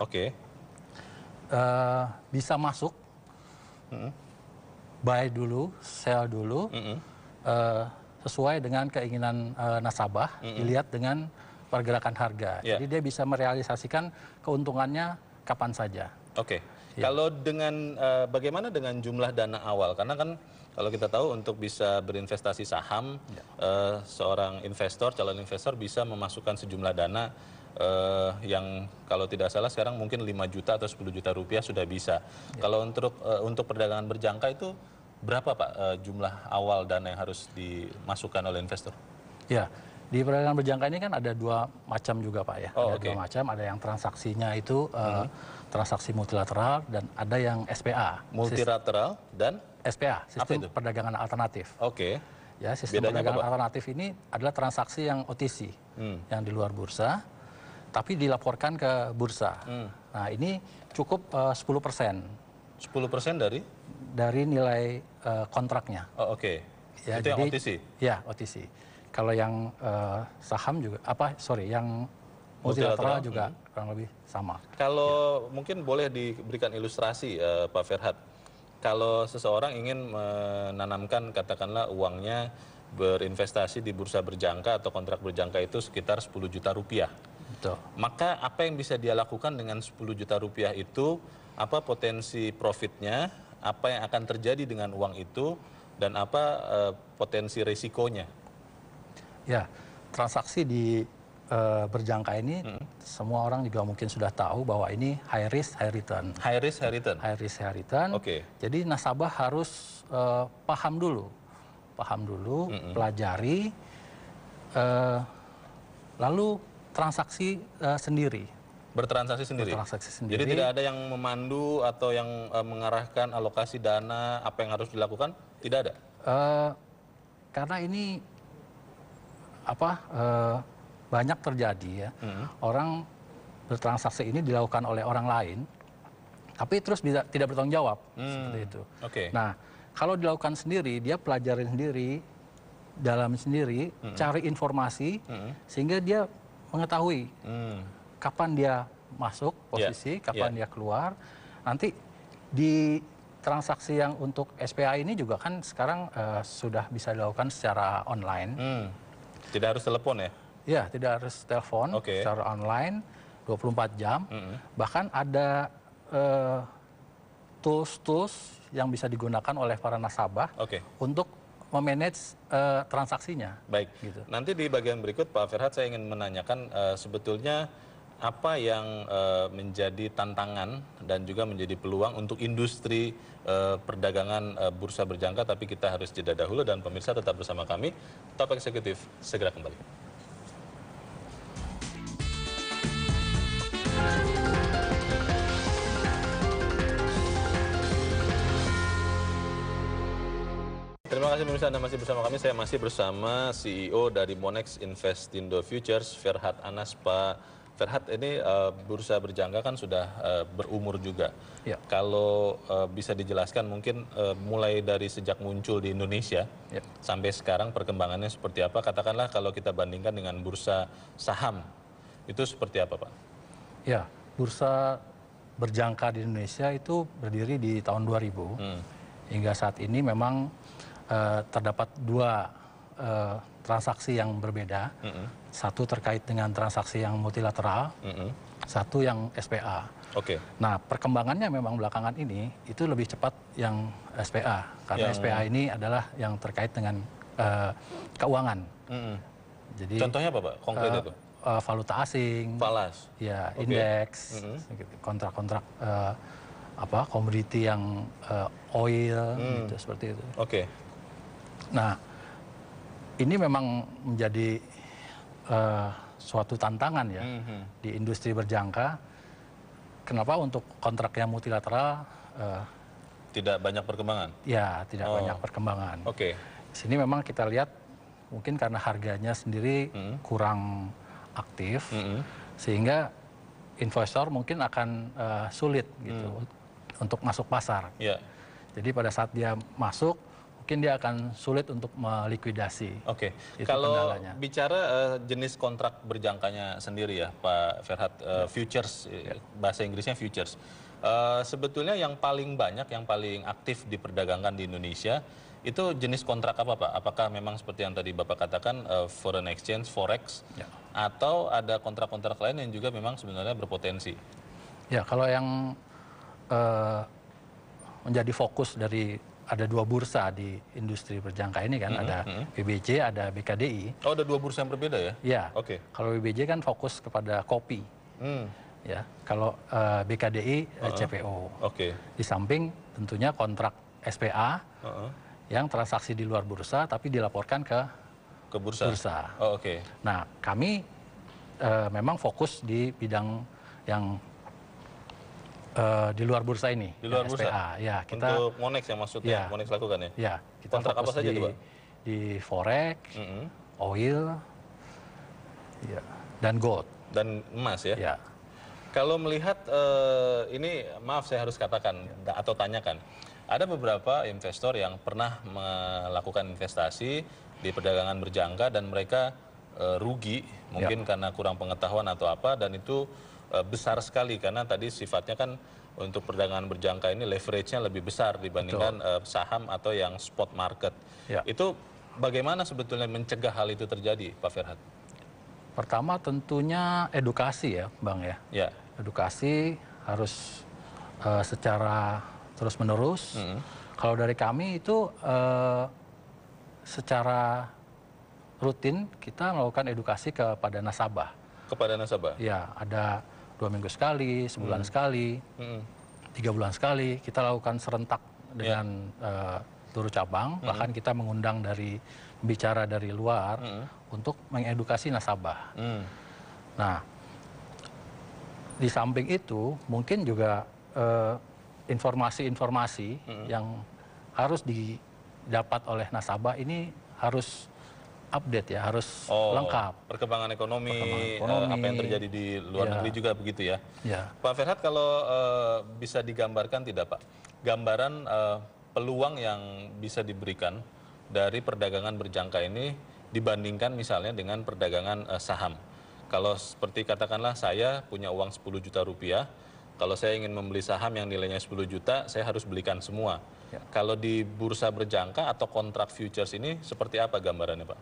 Oke, okay. uh, eh, bisa masuk mm buy dulu, sell dulu mm -hmm. uh, sesuai dengan keinginan uh, nasabah, mm -hmm. dilihat dengan pergerakan harga. Yeah. Jadi dia bisa merealisasikan keuntungannya kapan saja. Oke. Okay. Ya. Yeah. Kalau dengan uh, bagaimana dengan jumlah dana awal? Karena kan kalau kita tahu untuk bisa berinvestasi saham, yeah. Ya. uh, seorang investor, calon investor bisa memasukkan sejumlah dana uh, yang kalau tidak salah sekarang mungkin 5 juta atau 10 juta rupiah sudah bisa. Ya. Kalau untuk uh, untuk perdagangan berjangka itu berapa Pak uh, jumlah awal dana yang harus dimasukkan oleh investor? Ya, di perdagangan berjangka ini kan ada dua macam juga Pak ya. Oh, ada okay. dua macam, ada yang transaksinya itu uh, hmm. transaksi multilateral dan ada yang SPA. Multilateral dan SPA, sistem perdagangan alternatif. Oke. Okay. Ya, sistem Bedanya perdagangan apa, alternatif ini adalah transaksi yang OTC, hmm. yang di luar bursa tapi dilaporkan ke bursa. Hmm. Nah, ini cukup eh, uh, 10 persen. 10 dari? Dari nilai uh, kontraknya. Oh, Oke. Okay. Ya, Itu jadi, yang OTC? Ya, OTC. Kalau yang uh, saham juga, apa, sorry, yang multilateral, multilateral hmm. juga hmm. kurang lebih sama. Kalau ya. mungkin boleh diberikan ilustrasi, uh, Pak Ferhat. Kalau seseorang ingin menanamkan, katakanlah uangnya berinvestasi di bursa berjangka atau kontrak berjangka itu sekitar 10 juta rupiah Betul. Maka apa yang bisa dia lakukan dengan 10 juta rupiah itu, apa potensi profitnya, apa yang akan terjadi dengan uang itu, dan apa eh, potensi risikonya? Ya, transaksi di eh, berjangka ini hmm. semua orang juga mungkin sudah tahu bahwa ini high risk high return. High risk high return. High risk high return. Oke. Okay. Jadi nasabah harus eh, paham dulu, paham dulu, hmm. pelajari. lalu transaksi uh, sendiri. Bertransaksi sendiri. Bertransaksi sendiri. Jadi tidak ada yang memandu atau yang uh, mengarahkan alokasi dana apa yang harus dilakukan? Tidak ada. Uh, karena ini apa uh, banyak terjadi ya. Hmm. Orang bertransaksi ini dilakukan oleh orang lain, tapi terus bisa, tidak bertanggung jawab hmm. seperti itu. Okay. Nah, kalau dilakukan sendiri, dia pelajarin sendiri, dalam sendiri, hmm. cari informasi, hmm. sehingga dia mengetahui hmm. kapan dia masuk ya. posisi, yeah. kapan yeah. dia keluar. Nanti di transaksi yang untuk SPA ini juga kan sekarang uh, sudah bisa dilakukan secara online. Hmm. Tidak harus telepon ya? Ya, tidak harus telepon okay. secara online 24 jam. Mm -hmm. Bahkan ada tools eh, tools-tools yang bisa digunakan oleh para nasabah okay. untuk memanage uh, transaksinya. Baik. Gitu. Nanti di bagian berikut Pak Ferhat saya ingin menanyakan uh, sebetulnya apa yang uh, menjadi tantangan dan juga menjadi peluang untuk industri uh, perdagangan uh, bursa berjangka tapi kita harus jeda dahulu dan pemirsa tetap bersama kami. Top eksekutif segera kembali. kasih pemirsa Anda masih bersama kami. Saya masih bersama CEO dari Monex Investindo Futures, Ferhat Anas. Pak Ferhat, ini uh, eh, bursa berjangka kan sudah uh, berumur juga. Ya. Kalau uh, bisa dijelaskan mungkin uh, mulai dari sejak muncul di Indonesia ya. sampai sekarang perkembangannya seperti apa? Katakanlah kalau kita bandingkan dengan bursa saham, itu seperti apa Pak? Ya, bursa berjangka di Indonesia itu berdiri di tahun 2000. Hmm. Hingga saat ini memang Eh, terdapat dua eh, transaksi yang berbeda. Satu terkait dengan transaksi yang multilateral, satu yang SPA. Oke. Okay. Nah, perkembangannya memang belakangan ini itu lebih cepat yang SPA karena yang... SPA ini adalah yang terkait dengan uh, keuangan. Mm -hmm. Jadi contohnya apa, Pak? Konkret uh, itu? Uh, valuta asing, falas, ya okay. indeks, gitu, kontrak-kontrak uh, apa komoditi yang uh, oil, mm. gitu seperti itu. Oke. Okay nah ini memang menjadi eh, suatu tantangan ya hmm, hmm. di industri berjangka kenapa untuk kontrak yang multilateral eh, tidak banyak perkembangan ya tidak oh. banyak perkembangan oke okay. sini memang kita lihat mungkin karena harganya sendiri hmm. kurang aktif hmm. hmm. sehingga investor mungkin akan uh, sulit gitu mm. untuk masuk pasar yeah. jadi pada saat dia masuk mungkin dia akan sulit untuk melikuidasi. Oke, okay. kalau kendalanya. bicara uh, jenis kontrak berjangkanya sendiri ya Pak Ferhat, uh, futures, eh, ya. bahasa Inggrisnya futures. Uh, sebetulnya yang paling banyak, yang paling aktif diperdagangkan di Indonesia, itu jenis kontrak apa Pak? Apakah memang seperti yang tadi Bapak katakan, uh, foreign exchange, forex, ya. atau ada kontrak-kontrak lain yang juga memang sebenarnya berpotensi? Ya, kalau yang... Uh, menjadi fokus dari ada dua bursa di industri berjangka ini kan, mm -hmm. ada mm-hmm. BBJ, ada BKDI. Oh, ada dua bursa yang berbeda ya? Ya. Oke. Okay. Kalau BBJ kan fokus kepada kopi. Mm. Ya, kalau uh, eh, BKDI eh, uh -huh. CPO. Oke. Okay. Di samping tentunya kontrak SPA uh -huh. yang transaksi di luar bursa tapi dilaporkan ke ke bursa. bursa. Oh, Oke. Okay. Nah, kami uh, memang fokus di bidang yang Uh, di luar bursa ini. Di luar ya, bursa. Ya, kita untuk Monex yang maksudnya. Ya, Monex lakukan ya. Ya, kita kontrak apa saja di, Di forex, mm -hmm. oil, ya, dan gold. Dan emas ya. Ya. Kalau melihat uh, ini maaf saya harus katakan ya. atau tanyakan. Ada beberapa investor yang pernah melakukan investasi di perdagangan berjangka dan mereka uh, rugi mungkin ya. karena kurang pengetahuan atau apa dan itu Eh, besar sekali karena tadi sifatnya kan untuk perdagangan berjangka ini leverage-nya lebih besar dibandingkan eh, saham atau yang spot market. Ya. Itu bagaimana sebetulnya mencegah hal itu terjadi, Pak Ferhat? Pertama tentunya edukasi ya, Bang ya. Ya. Edukasi harus uh, secara terus menerus. Mm -hmm. Kalau dari kami itu uh, secara rutin kita melakukan edukasi kepada nasabah. Kepada nasabah? Ya, ada dua minggu sekali, sebulan hmm. sekali, hmm. tiga bulan sekali. Kita lakukan serentak dengan yeah. Ya. uh, cabang. Hmm. Bahkan kita mengundang dari bicara dari luar hmm. untuk mengedukasi nasabah. Hmm. Nah, di samping itu mungkin juga eh, informasi-informasi uh, hmm. yang harus didapat oleh nasabah ini harus update ya, harus oh, lengkap. Perkembangan ekonomi, perkembangan eh, ekonomi, apa yang terjadi di luar ya. negeri juga begitu ya. ya. Pak Ferhat kalau uh, bisa digambarkan tidak Pak, gambaran uh, peluang yang bisa diberikan dari perdagangan berjangka ini dibandingkan misalnya dengan perdagangan uh, saham. Kalau seperti katakanlah saya punya uang 10 juta rupiah, kalau saya ingin membeli saham yang nilainya 10 juta, saya harus belikan semua. Ya. Kalau di bursa berjangka atau kontrak futures ini seperti apa gambarannya Pak?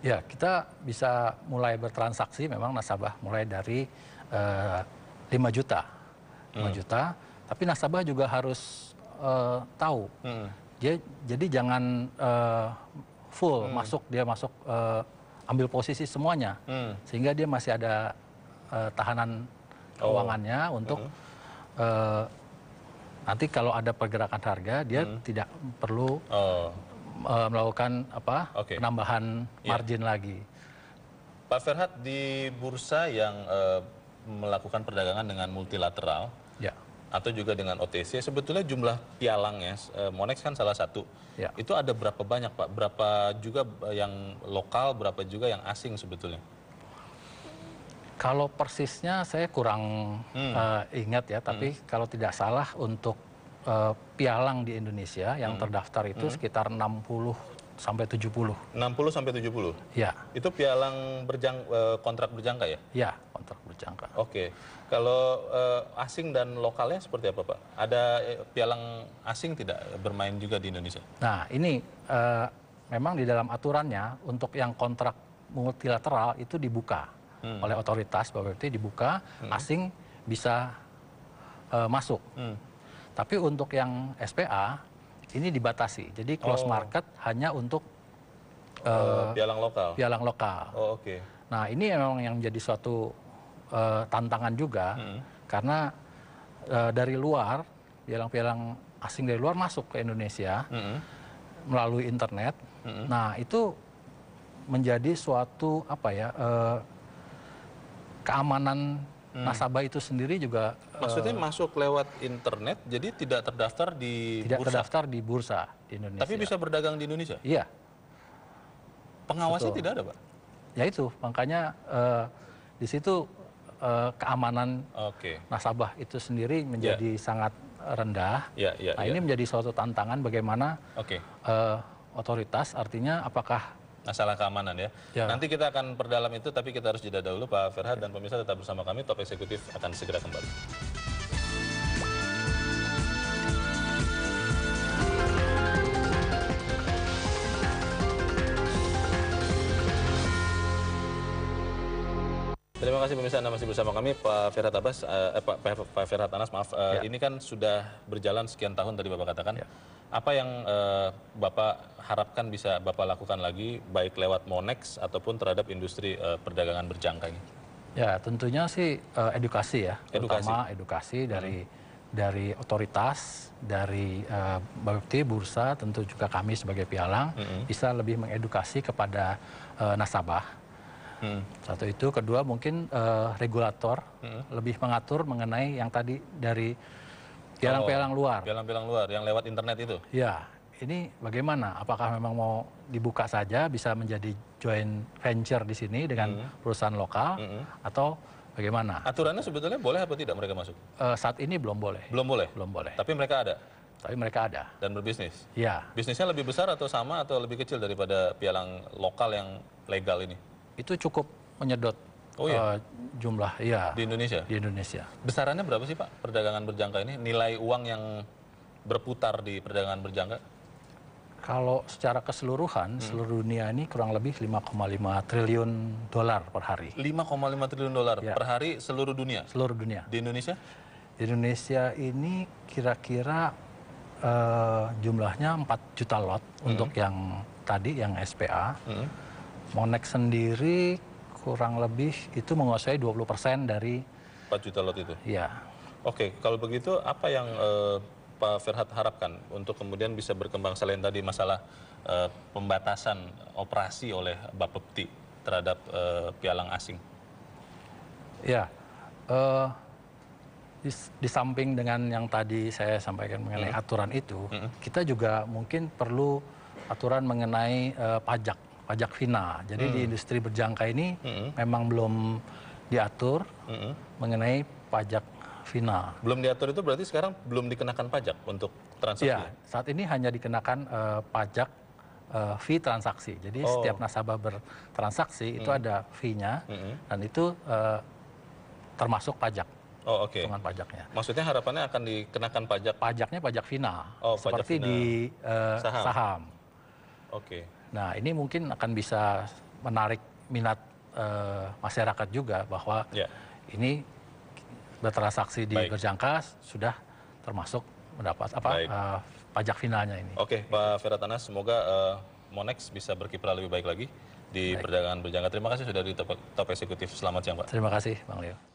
Ya, kita bisa mulai bertransaksi memang nasabah mulai dari uh, eh, 5 juta. 5 hmm. juta, tapi nasabah juga harus uh, tahu. Hmm. Dia, jadi jangan uh, full hmm. masuk dia masuk uh, ambil posisi semuanya. Hmm. Sehingga dia masih ada uh, tahanan oh. keuangannya oh. untuk hmm. uh, nanti kalau ada pergerakan harga dia hmm. tidak perlu oh Eh, melakukan apa okay. penambahan iya. margin yeah. lagi. Pak Ferhat di bursa yang uh, melakukan perdagangan dengan multilateral yeah. atau juga dengan OTC sebetulnya jumlah pialangnya uh, Monex kan salah satu. Yeah. Itu ada berapa banyak Pak? Berapa juga yang lokal, berapa juga yang asing sebetulnya? Kalau persisnya saya kurang hmm. uh, ingat ya, tapi hmm. kalau tidak salah untuk uh, pialang di Indonesia yang hmm. terdaftar itu hmm. sekitar 60 sampai 70. 60 sampai 70? Ya. Itu pialang berjang, eh, kontrak berjangka ya? Ya, kontrak berjangka. Oke. Kalau uh, asing dan lokalnya seperti apa Pak? Ada pialang asing tidak bermain juga di Indonesia? Nah, ini uh, memang di dalam aturannya untuk yang kontrak multilateral itu dibuka hmm. oleh otoritas bahwa dibuka, hmm. asing bisa uh, masuk. Hmm. Tapi untuk yang SPA ini dibatasi. Jadi close oh. market hanya untuk uh, pialang lokal. Pialang lokal. Oh, oke. Okay. Nah, ini memang yang jadi suatu uh, tantangan juga hmm. karena uh, dari luar pialang-pialang asing dari luar masuk ke Indonesia hmm. melalui internet. Hmm. Nah, itu menjadi suatu apa ya uh, keamanan hmm. nasabah itu sendiri juga maksudnya uh, masuk lewat internet jadi tidak terdaftar di tidak bursa. terdaftar di bursa di Indonesia tapi bisa berdagang di Indonesia iya pengawasnya Betul. tidak ada pak ya itu makanya uh, di situ uh, keamanan okay. nasabah itu sendiri ya. menjadi yeah. sangat rendah yeah, yeah, nah yeah. ini menjadi suatu tantangan bagaimana okay. uh, otoritas artinya apakah masalah keamanan ya. ya. Nanti kita akan perdalam itu tapi kita harus jeda dulu Pak Ferhat dan pemirsa tetap bersama kami Top Eksekutif akan segera kembali. Terima kasih pemirsa Anda masih bersama kami Pak Ferhat Abbas eh, eh Pak, Pak Ferhat Anas maaf eh, ya. ini kan sudah berjalan sekian tahun tadi Bapak katakan. Ya. Apa yang eh, Bapak harapkan bisa Bapak lakukan lagi baik lewat Monex ataupun terhadap industri eh, perdagangan berjangka ini? Ya, tentunya sih eh, edukasi ya. Edukasi. Terutama edukasi dari hmm dari otoritas, dari eh, bukti bursa, tentu juga kami sebagai pialang -hmm. bisa lebih mengedukasi kepada eh, nasabah Hmm. satu itu kedua mungkin uh, regulator hmm. lebih mengatur mengenai yang tadi dari pialang-pialang oh, luar pialang-pialang luar yang lewat internet itu ya ini bagaimana apakah memang mau dibuka saja bisa menjadi joint venture di sini dengan hmm. perusahaan lokal hmm. atau bagaimana aturannya sebetulnya boleh atau tidak mereka masuk uh, saat ini belum boleh belum boleh belum boleh tapi mereka ada tapi mereka ada. Dan berbisnis? Ya. Bisnisnya lebih besar atau sama atau lebih kecil daripada pialang lokal yang legal ini? itu cukup menyedot oh, iya? uh, jumlah ya di Indonesia. Di Indonesia. Besarannya berapa sih Pak perdagangan berjangka ini? Nilai uang yang berputar di perdagangan berjangka? Kalau secara keseluruhan hmm. seluruh dunia ini kurang lebih 5,5 triliun dolar per hari. 5,5 triliun dolar ya. per hari seluruh dunia. Seluruh dunia. Di Indonesia? Di Indonesia ini kira-kira uh, jumlahnya 4 juta lot hmm. untuk yang tadi yang SPA. Hmm Monex sendiri kurang lebih itu menguasai 20% dari 4 juta lot itu. Iya. Oke, kalau begitu apa yang uh, Pak Ferhat harapkan untuk kemudian bisa berkembang selain tadi masalah uh, pembatasan operasi oleh Bapepti terhadap uh, pialang asing? Ya. Uh, di, di samping dengan yang tadi saya sampaikan mengenai mm aturan itu, mm kita juga mungkin perlu aturan mengenai uh, pajak pajak final. Jadi hmm. di industri berjangka ini hmm. memang belum diatur hmm. mengenai pajak final. Belum diatur itu berarti sekarang belum dikenakan pajak untuk transaksi. Iya, ya, saat ini hanya dikenakan uh, pajak uh, fee transaksi. Jadi oh. setiap nasabah bertransaksi hmm. itu ada fee-nya hmm. dan itu uh, termasuk pajak. Oh, oke. Okay. pajaknya. Maksudnya harapannya akan dikenakan pajak? Pajaknya pajak final. Oh, seperti pajak final. di uh, saham. saham. Oke. Okay. Nah ini mungkin akan bisa menarik minat uh, masyarakat juga bahwa ya. ini bertransaksi di Baik. sudah termasuk mendapat apa eh, pajak finalnya ini. Oke, okay, Pak Feratana, semoga uh, Monex bisa berkiprah lebih baik lagi di baik. perdagangan berjangka. Terima kasih sudah di top, top eksekutif. Selamat siang, Pak. Terima kasih, Bang Leo.